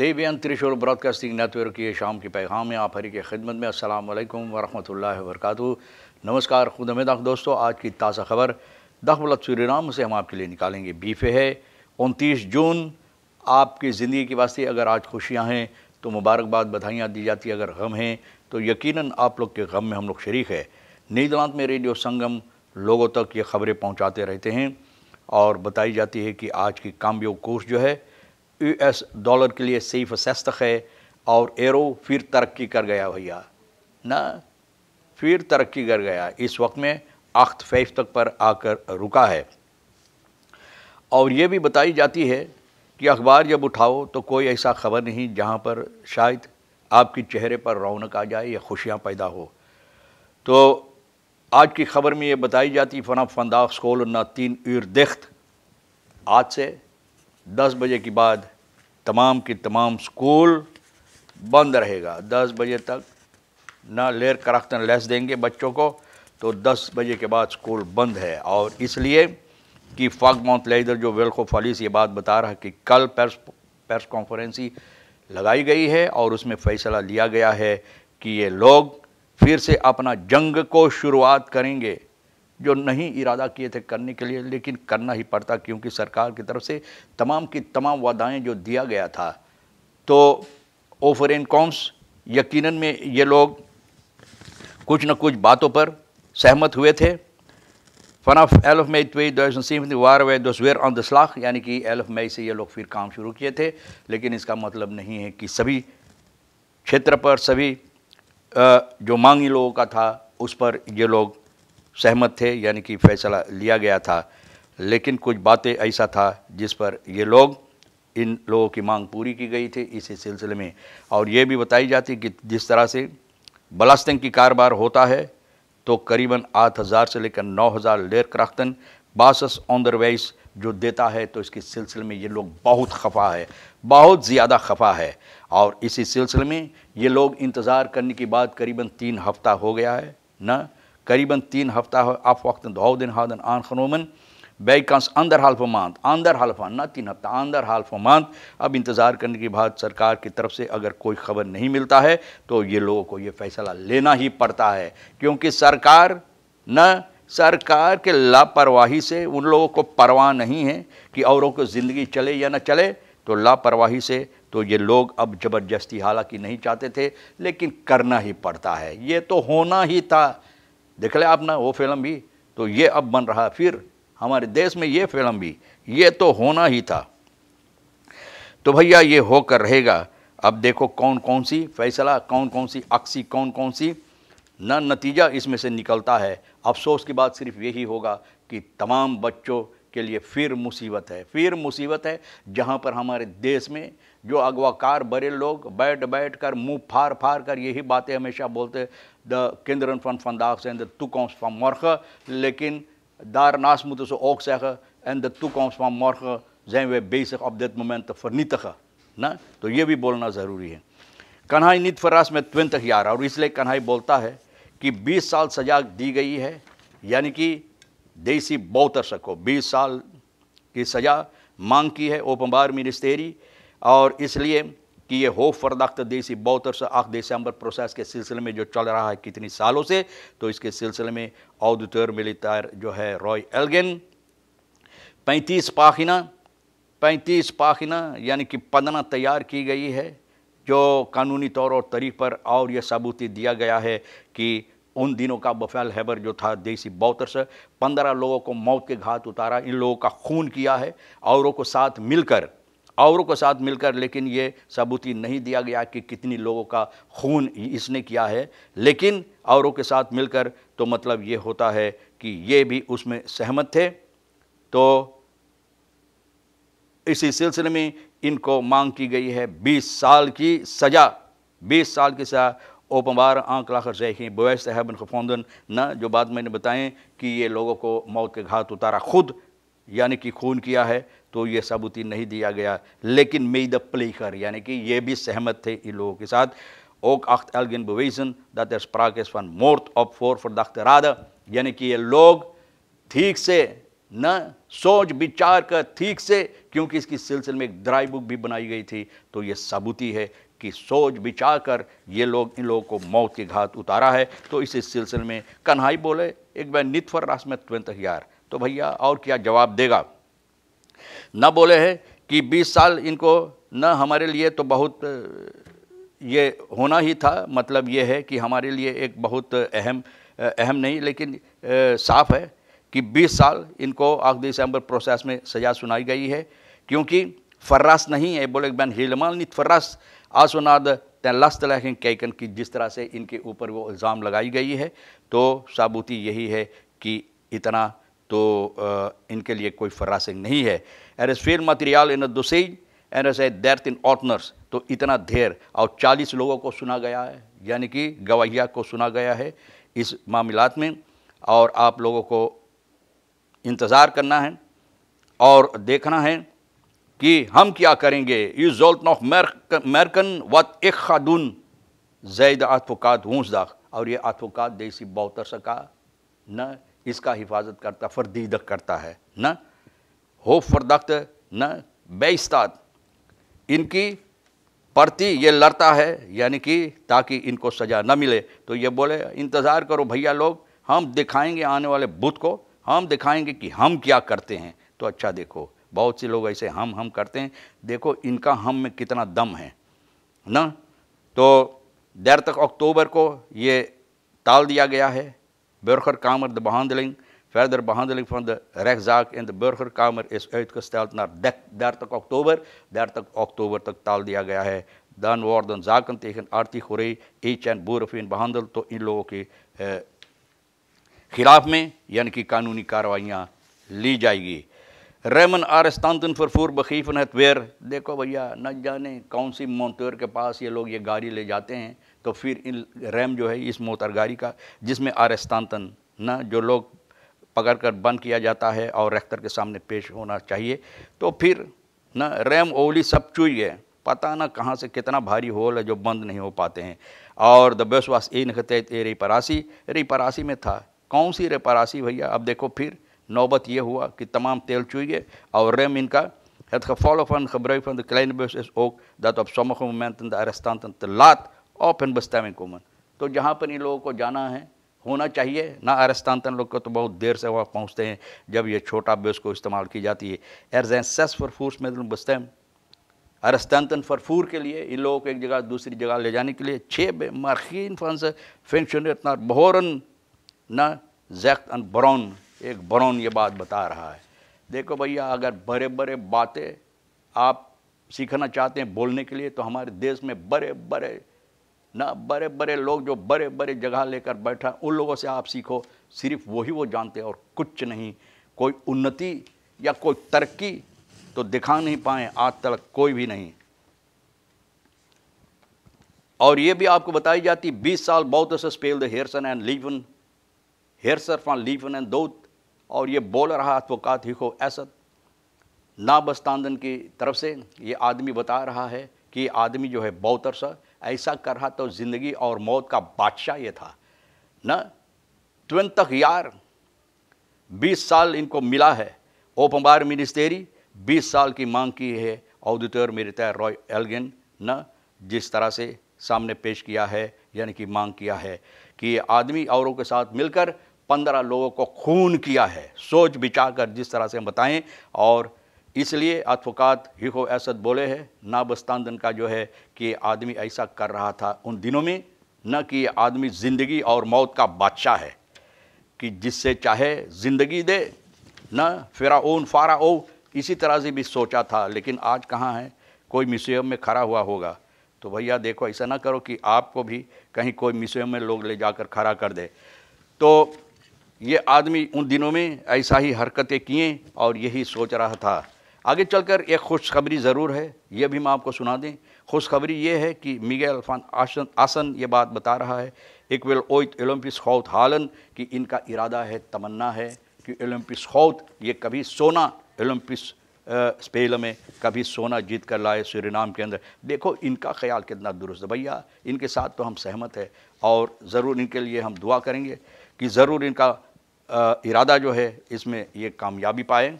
तेबियन Thrissur broadcasting network के शाम के पैगाम में आप हरी की खिदमत में असल वालेकुम वरक नमस्कार खुद में दख दोस्तों आज की ताज़ा खबर दखबलत नाम से हम आपके लिए निकालेंगे बीफे है उनतीस जून आपकी ज़िंदगी के वास्ते अगर आज खुशियाँ हैं तो मुबारकबाद बधाइयाँ दी जाती अगर गम हैं तो यकीन आप लोग के गम में हम लोग शरीक है नीदलांत में रेडियो संगम लोगों तक ये खबरें पहुँचाते रहते हैं और बताई जाती है कि आज की कामयोग कोर्स जो है यूएस डॉलर के लिए सही सस्तक है और एरो फिर तरक्की कर गया भैया ना फिर तरक्की कर गया इस वक्त में आख्त फैफ तक पर आकर रुका है और ये भी बताई जाती है कि अखबार जब उठाओ तो कोई ऐसा खबर नहीं जहाँ पर शायद आपके चेहरे पर रौनक आ जाए या खुशियाँ पैदा हो तो आज की खबर में ये बताई जाती फ़ना फंदा स्कोल ना तीन ईर आज से दस बजे के बाद तमाम की तमाम स्कूल बंद रहेगा दस बजे तक ना लेर कराख्तन लेस देंगे बच्चों को तो दस बजे के बाद स्कूल बंद है और इसलिए कि फाग माउंट लेदर जो वेल्को फॉलिस ये बात बता रहा है कि कल प्रेस प्रेस कॉन्फ्रेंसी लगाई गई है और उसमें फ़ैसला लिया गया है कि ये लोग फिर से अपना जंग को शुरुआत करेंगे जो नहीं इरादा किए थे करने के लिए लेकिन करना ही पड़ता क्योंकि सरकार की तरफ से तमाम की तमाम वादाएँ जो दिया गया था तो ओ फॉरेन कॉम्स यकीनन में ये लोग कुछ न कुछ बातों पर सहमत हुए थे फन ऑफ एल्फ मई तो वार वे दसवेर ऑन दसलाख यानी कि एल्फ मई से ये लोग फिर काम शुरू किए थे लेकिन इसका मतलब नहीं है कि सभी क्षेत्र पर सभी जो मांगी लोगों का था उस पर ये लोग सहमत थे यानी कि फैसला लिया गया था लेकिन कुछ बातें ऐसा था जिस पर ये लोग इन लोगों की मांग पूरी की गई थी इसी सिलसिले में और ये भी बताई जाती कि जिस तरह से बलास्तिंग की कारोबार होता है तो करीबन आठ हज़ार से लेकर नौ हज़ार लेर क्राख्तन बासस ऑन दरवाइस जो देता है तो इसके सिलसिले में ये लोग बहुत खफा है बहुत ज़्यादा खफा है और इसी सिलसिले में ये लोग इंतज़ार करने की बात करीबन तीन हफ्ता हो गया है ना करीबन तीन हफ्ता आप वक्त दो दिन हादन आन खनोमन बे कंस अंदर हाल फमांत अंदर हाल फान ना तीन हफ्ता अंदर हाल फमांत अब इंतज़ार करने के बाद सरकार की तरफ से अगर कोई खबर नहीं मिलता है तो ये लोगों को ये फैसला लेना ही पड़ता है क्योंकि सरकार न सरकार के लापरवाही से उन लोगों को परवाह नहीं है कि औरों को ज़िंदगी चले या ना चले तो लापरवाही से तो ये लोग अब ज़बरदस्ती हालांकि नहीं चाहते थे लेकिन करना ही पड़ता है ये तो होना ही था देख ले आप ना वो फिल्म भी तो ये अब बन रहा फिर हमारे देश में ये फिल्म भी ये तो होना ही था तो भैया ये होकर रहेगा अब देखो कौन कौन सी फैसला कौन कौन सी अक्सी कौन कौन सी न नतीजा इसमें से निकलता है अफसोस की बात सिर्फ यही होगा कि तमाम बच्चों के लिए फिर मुसीबत है फिर मुसीबत है जहाँ पर हमारे देश में जो अगवाकार बड़े लोग बैठ बैठ कर मुँह फार फार कर यही बातें हमेशा बोलते de kinderen van vandaag zijn de toekomst van morgen. Lekin daarnaast moeten ze ook zeggen, en de toekomst van morgen zijn we bezig op dit moment te vernietigen. ना तो ये भी बोलना Kan hij niet verrast met 20 jaar? यार और kan hij bolta है Ki 20 साल sajaak दी गई है Yani ki desi बौतर्षक sako. 20 साल ki sajaak मांग की है ओपम्बार मिनिस्टेरी और इसलिए कि ये हो फरदाख्त देसी बहतर आख दिसंबर प्रोसेस के सिलसिले में जो चल रहा है कितनी सालों से तो इसके सिलसिले में औदतर तार जो है रॉय एल्गन पैंतीस पाखिना पैंतीस पाखिना यानी कि पदना तैयार की गई है जो कानूनी तौर और तरीक़ पर और यह सबूती दिया गया है कि उन दिनों का बफेल हैबर जो था देसी बौतर से पंद्रह लोगों को मौत के घात उतारा इन लोगों का खून किया है औरों को साथ मिलकर औरों के साथ मिलकर लेकिन ये सबूती नहीं दिया गया कि कितनी लोगों का खून इसने किया है लेकिन औरों के साथ मिलकर तो मतलब ये होता है कि ये भी उसमें सहमत थे तो इसी सिलसिले में इनको मांग की गई है 20 साल की सज़ा 20 साल की सज़ा ओपमार आंख लाखर जैखी बोयस साहब खफोंदन न जो बात मैंने बताएं कि ये लोगों को मौत के घात उतारा खुद यानी कि खून किया है तो ये सबूती नहीं दिया गया लेकिन मे द प्लेकर यानी कि ये भी सहमत थे इन लोगों के साथ ओक आख्त एलगिन बोवेजन dat er sprake वन मोर्थ ऑफ फोर फॉर दख्त राधा यानी कि ये लोग ठीक से न सोच विचार कर ठीक से क्योंकि इसकी सिलसिले में एक ड्राई बुक भी बनाई गई थी तो ये सबूती है कि सोच विचार कर ये लोग इन लोगों को मौत के घात उतारा है तो इस सिलसिले में कन्हाई बोले एक बार नित रास में तुरंत यार तो भैया और क्या जवाब देगा न बोले है कि 20 साल इनको न हमारे लिए तो बहुत ये होना ही था मतलब ये है कि हमारे लिए एक बहुत अहम अहम नहीं लेकिन साफ है कि 20 साल इनको आखिरी दिसंबर प्रोसेस में सजा सुनाई गई है क्योंकि फर्रास नहीं है बोले बैन नित फर्रास आसुनाद तलाश तलाखें कैकन की जिस तरह से इनके ऊपर वो इल्ज़ाम लगाई गई है तो साबूती यही है कि इतना तो इनके लिए कोई फरासिंग नहीं है एर एस फेल मतरियाल इन दुसैज एर एस ए डेर्थ इन ऑटनर्स तो इतना ढेर और 40 लोगों को सुना गया है यानी कि गवाहिया को सुना गया है इस मामलात में और आप लोगों को इंतज़ार करना है और देखना है कि हम क्या करेंगे यू जोल्ट नॉफ मैरकन वत एक खादून जैद आतफुकात हूसदाख और ये आतफुकात देसी बहुत सका न इसका हिफाजत करता फरदीद करता है न हो फरदख्त न बेस्ताद इनकी परती ये लड़ता है यानी कि ताकि इनको सजा न मिले तो ये बोले इंतज़ार करो भैया लोग हम दिखाएंगे आने वाले बुद्ध को हम दिखाएंगे कि हम क्या करते हैं तो अच्छा देखो बहुत से लोग ऐसे हम हम करते हैं देखो इनका हम में कितना दम है ना तो देर तक अक्टूबर को ये टाल दिया गया है burgerkamer, de behandeling, verder behandeling van de rechtszaak in de burgerkamer is uitgesteld naar 30 oktober. 30 oktober तक taal die गया है Dan worden zaken tegen Arti Goree, Eetje en Boerenveen behandeld tot इन लोगों के खिलाफ में यानी कि कानूनी कार्रवाइयाँ ली जाएगी रेमन आरस्तान फरफूर बखीफन हतवेर देखो भैया न जाने कौन सी मोन्तेर के पास ये लोग ये गाड़ी ले तो फिर इन रैम जो है इस मोतरगारी का जिसमें आरस्तान न जो लोग पकड़ कर बंद किया जाता है और रेक्टर के सामने पेश होना चाहिए तो फिर न रैम ओवली सब चुई गए पता ना कहाँ से कितना भारी होल है जो बंद नहीं हो पाते हैं और द बेस वास ए नखते ए रही परासी रही परासी में था कौन सी रे परासी भैया अब देखो फिर नौबत ये हुआ कि तमाम तेल चुई गए और रैम इनका हथ gevolg van gebruik van de kleine bus is ook dat op sommige momenten और फिर बस्ता में कुमन तो जहाँ पर इन लोगों को जाना है होना चाहिए ना अरेस्तान लोग को तो बहुत देर से वहाँ पहुँचते हैं जब ये छोटा बेस को इस्तेमाल की जाती है सेस फॉर फरफूर में तो बस्तम अरेस्तान फरफूर के लिए इन लोगों को एक जगह दूसरी जगह ले जाने के लिए छः बे मरखीन फंस फंक्शन इतना बहरन न जैक अन ब्राउन एक ब्राउन ये बात बता रहा है देखो भैया अगर बड़े बड़े बातें आप सीखना चाहते हैं बोलने के लिए तो हमारे देश में बड़े बड़े ना बड़े बड़े लोग जो बड़े बड़े जगह लेकर बैठा उन लोगों से आप सीखो सिर्फ वही वो जानते हैं और कुछ नहीं कोई उन्नति या कोई तरक्की तो दिखा नहीं पाए आज तक कोई भी नहीं और ये भी आपको बताई जाती बीस साल बहुत से स्पेल द हेयरसन एंड लीवन हेयरसर फॉन लीवन एंड दोत और ये बोल रहा अतवकात हिको ना नाबस्तानदन की तरफ से ये आदमी बता रहा है कि आदमी जो है बहुत अरसा ऐसा कर रहा तो ज़िंदगी और मौत का बादशाह ये था न तुरंत तक यार बीस साल इनको मिला है ओपन मिनिस्टेरी बीस साल की मांग की है ऑडिटर तय रॉय एल्गिन न जिस तरह से सामने पेश किया है यानी कि मांग किया है कि आदमी औरों के साथ मिलकर पंद्रह लोगों को खून किया है सोच बिचार कर जिस तरह से हम बताएं और इसलिए अतफुकात हिको असद बोले हैं नाबस्तानदन का जो है कि आदमी ऐसा कर रहा था उन दिनों में न कि आदमी ज़िंदगी और मौत का बादशाह है कि जिससे चाहे ज़िंदगी दे न फारा ओ इसी तरह से भी सोचा था लेकिन आज कहाँ है कोई म्यूज़ियम में खड़ा हुआ होगा तो भैया देखो ऐसा ना करो कि आपको भी कहीं कोई म्यूज़ियम में लोग ले जाकर खड़ा कर दे तो ये आदमी उन दिनों में ऐसा ही हरकतें किए और यही सोच रहा था आगे चलकर एक खुशखबरी ज़रूर है यह भी मैं आपको सुना दें खुशखबरी ये है कि मिगेल अल्फान आसन आसन ये बात बता रहा है एक वेल ओइत ओलम्पिस खौत हालन कि इनका इरादा है तमन्ना है कि ओलम्पिस खौत ये कभी सोना ओलम्पिस स्पेल में कभी सोना जीत कर लाए नाम के अंदर देखो इनका ख्याल कितना दुरुस्त भैया इनके साथ तो हम सहमत है और ज़रूर इनके लिए हम दुआ करेंगे कि ज़रूर इनका इरादा जो है इसमें ये कामयाबी पाएँ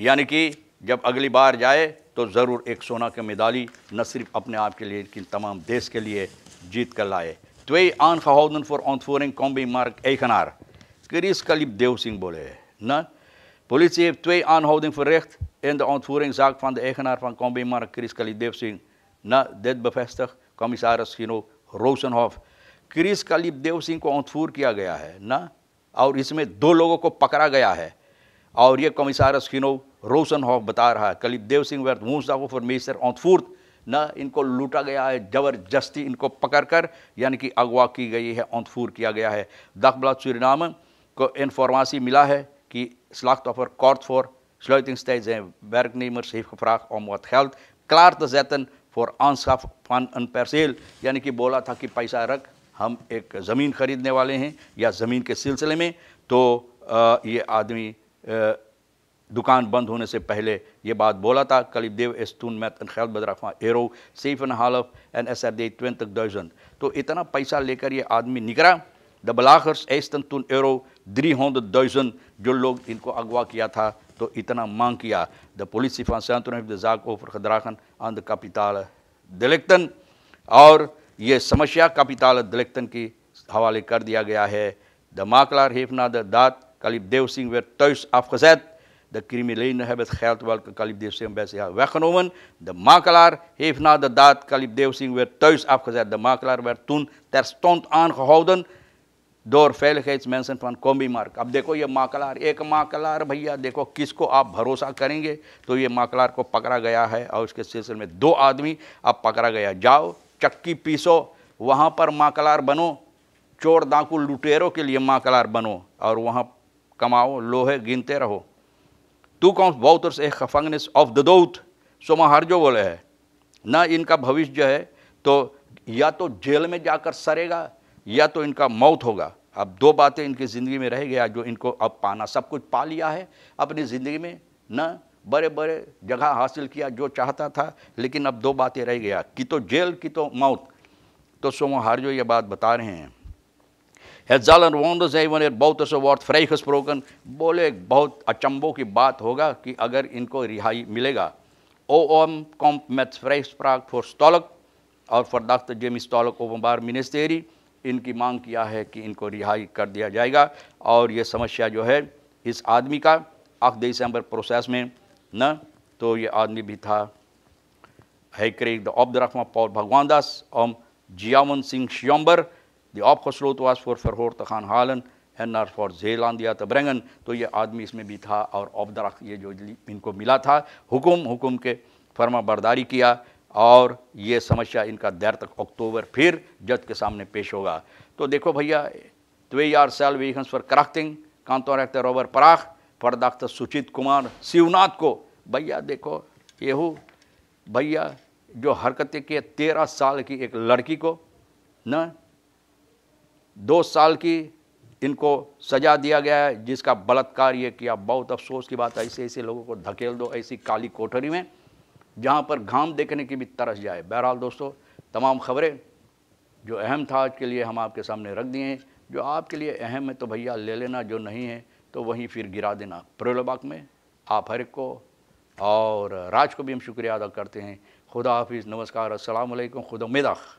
यानी कि जब अगली बार जाए तो ज़रूर एक सोना के मेदाली न सिर्फ अपने आप के लिए लेकिन तमाम देश के लिए जीत कर लाए त्वे आन खाउदन फॉर ऑन फोरिंग कॉम्बी मार्क एखनार क्रिस कलिप देव सिंह बोले न पुलिस चीफ त्वे आन हाउदिंग फॉर रेख इन द ऑन फोरिंग जाक फॉन द एखनार फॉन कॉम्बी मार्क क्रिस कलिप देव सिंह न देद बफेस्त कॉमिसारस हिनो रोशन हॉफ क्रिस कलिप देव सिंह को ऑनफूर किया गया है न और इसमें दो लोगों को पकड़ा गया है और ये कॉमिसारस हिनो रोशन रोशनहॉफ बता रहा है देव सिंह व्यर्थ मूसा को फरमेसर औतफूर्त न इनको लूटा गया है जबरदस्ती इनको पकड़ कर यानी कि अगवा की गई है औतफूर किया गया है दाखबला सूरीनाम को इनफॉर्मासी मिला है कि स्लाख्त ऑफर कॉर्थ फॉर स्लोइटिंगस्टाइज हैं बैरकनीमर सहीफ फ्राक और मत हेल्थ क्लार्त जैतन फॉर आंसाफ फान अन परसेल यानी कि बोला था कि पैसा रख हम एक ज़मीन ख़रीदने वाले हैं या ज़मीन के सिलसिले में तो आ, ये आदमी dukaan बंद होने से पहले ये बात बोला था Kalibdev is toen met een geldbedrag van euro 7,5 en SRD 20.000. To इतना पैसा लेकर ये आदमी निकला द बलाखर्स एस्तन तुन एरो ड्री होंद दर्जन जो लोग इनको अगवा किया था van Centrum heeft de zaak over aan de kapitale delicten और ये समस्या kapitale delicten की हवाले कर दिया गया है Heeft. Na. De. द Kalibdev Singh werd thuis afgezet De criminelen hebben het geld welke Kalib Dev Singh bij zich had weggenomen. De makelaar heeft na de daad Kalib Dev Singh weer thuis afgezet. De makelaar werd toen terstond aangehouden door veiligheidsmensen van कॉम्बी मार्क अब देखो ये माकलार एक माकलार भैया देखो किसको आप भरोसा करेंगे तो ये माकलार को पकड़ा गया है और उसके सिलसिले में दो आदमी अब पकड़ा गया जाओ चक्की पीसो वहाँ पर माकलार बनो चोर डाकू लुटेरों के लिए माकलार बनो और वहाँ कमाओ लोहे गिनते रहो toekomst Wouters एक gevangenis of the dood सोमाहार्जो बोले है ना इनका भविष्य जो है तो या तो जेल में जाकर सरेगा या तो इनका मौत होगा अब दो बातें इनकी ज़िंदगी में रह गया जो इनको अब पाना सब कुछ पा लिया है अपनी ज़िंदगी में न बड़े बड़े जगह हासिल किया जो चाहता था लेकिन अब दो बातें रह गया कि तो जेल की तो मौत तो सोमोहार्जो ये बात बता रहे हैं है Het zal een wonder zijn wanneer Bouterse wordt प्रोकन बोले एक बहुत अचंबों की बात होगा कि अगर इनको रिहाई मिलेगा ओ ओम कॉम्प मैथ met प्राग फॉर स्टॉलक और फॉर verdachte James Stolk openbaar मिनिस्टेरी इनकी मांग किया है कि इनको रिहाई कर दिया जाएगा और ये समस्या जो है इस आदमी का आख दिसंबर प्रोसेस में न तो ये आदमी भी था है क्रेक द ऑब्द रखमा पौल भगवान दास ओम जियावन सिंह श्योम्बर दी ऑपखसरूत वास फॉर फरहोर तखान हालन एन आर फॉर जेलांदिया तबरंगन तो ये आदमी इसमें भी था और ऑबदरख ये जो इनको मिला था हुकुम हुकुम के फर्मा बरदारी किया और ये समस्या इनका देर तक अक्टूबर फिर जज के सामने पेश होगा तो देखो भैया त्वे आर सेल वेहंस फॉर कराख्तिंग कांतो रखते रोबर पराख फरदाख्त सुचित कुमार शिवनाथ को भैया देखो येहू भैया जो हरकतें किए तेरह साल की एक लड़की को न दो साल की इनको सजा दिया गया है जिसका बलात्कार ये किया बहुत अफसोस की बात है ऐसे ऐसे लोगों को धकेल दो ऐसी काली कोठरी में जहाँ पर घाम देखने की भी तरस जाए बहरहाल दोस्तों तमाम खबरें जो अहम था आज के लिए हम आपके सामने रख दिए हैं जो आपके लिए अहम है तो भैया ले लेना जो नहीं है तो वहीं फिर गिरा देना प्रोलबाग में आप हर एक को और राज को भी हम शुक्रिया अदा करते हैं खुदा हाफिज़ नमस्कार असलकुम खुदा मेदाख